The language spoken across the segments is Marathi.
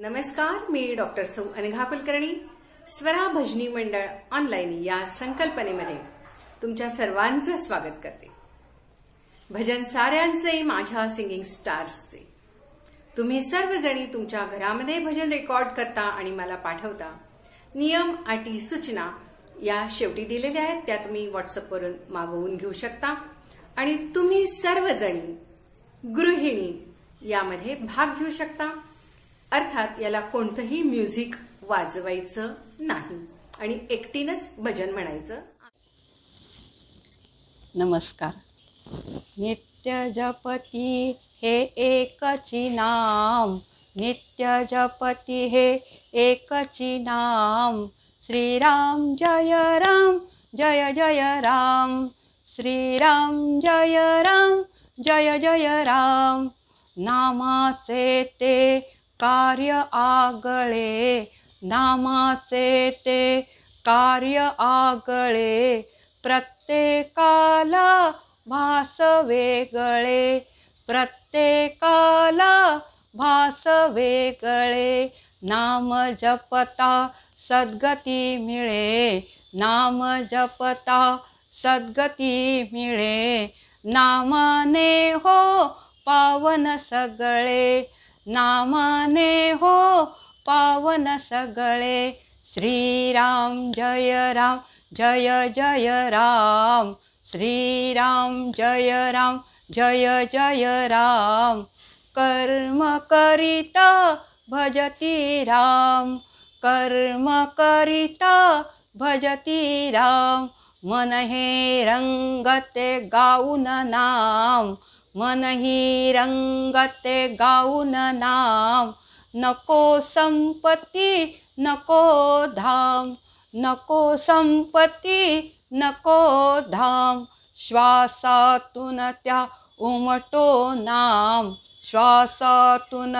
नमस्कार मी डॉक्टर सौ अनघा कुलकर्णी स्वरा भजनी मंडळ ऑनलाईन या संकल्पनेमध्ये तुमच्या सर्वांचं स्वागत करते भजन साऱ्यांचे माझ्या सिंगिंग स्टार्सचे तुम्ही सर्वजणी तुमच्या घरामध्ये भजन रेकॉर्ड करता आणि मला पाठवता नियम अटी सूचना या शेवटी दिलेल्या आहेत त्या तुम्ही व्हॉट्सअपवरून मागवून घेऊ शकता आणि तुम्ही सर्वजणी गृहिणी यामध्ये भाग घेऊ शकता अर्थात याला कोणतंही म्युझिक वाजवायचं नाही आणि एकटीनच भजन म्हणायचं नमस्कार नित्य जपती हे एकची नाम नित्य जपती हे एकची नाम श्रीराम जय राम जय जय राम श्रीराम जय राम जय जय राम नामाचे ते कार्य आगळे नामाचे ते कार्य आगळे प्रत्येकाला भास वेगळे प्रत्येकाला भास वेगळे नाम जपता सद्गती मिळे नाम जपता सद्गती मिळे नामाने हो पावन सगळे नामाने हो पावन सगळे श्रीराम जय राम जय जय राम श्रीराम जय राम जय जय राम कर्म करिता भजति राम कर्म करिता भजति राम मन हे रङ्गते नाम मनही रंगते गाऊन नाम नको संपत्ती नको धाम नको संपत्ती नको धाम श्वासातून त्या उमटो नाम श्वासातून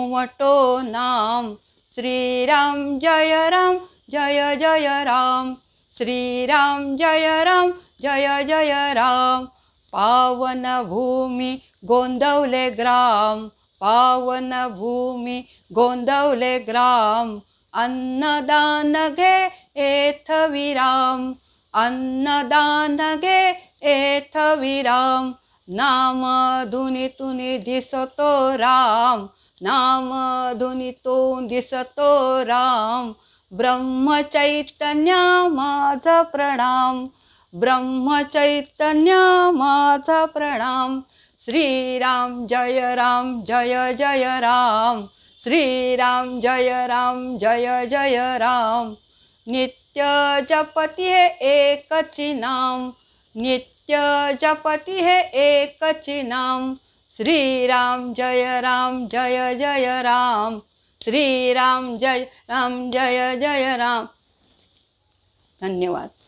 उमटो नाम श्रीराम जय राम जय जय राम श्रीराम जय राम जय जय राम पावन भूमी गोंदवले ग्राम पावन भूमी गोंदवले ग्राम अन्नदान घे एथ विराम अन्नदान घे एथ विराम नाम धुनीतून दिसतो राम नाम धुनीतून दिसतो राम ब्रह्म ब्रह्मचैतन्या माझ प्रणाम ब्रह्मचैतन्य माझा प्रणाम श्रीराम जय राम जय जय राम श्रीराम जय राम जय जय राम नित्य जपती हे नाम नित्य जपती हे एकची नाम श्रीराम जय राम जय जय राम श्रीराम जय राम जय जय राम धन्यवाद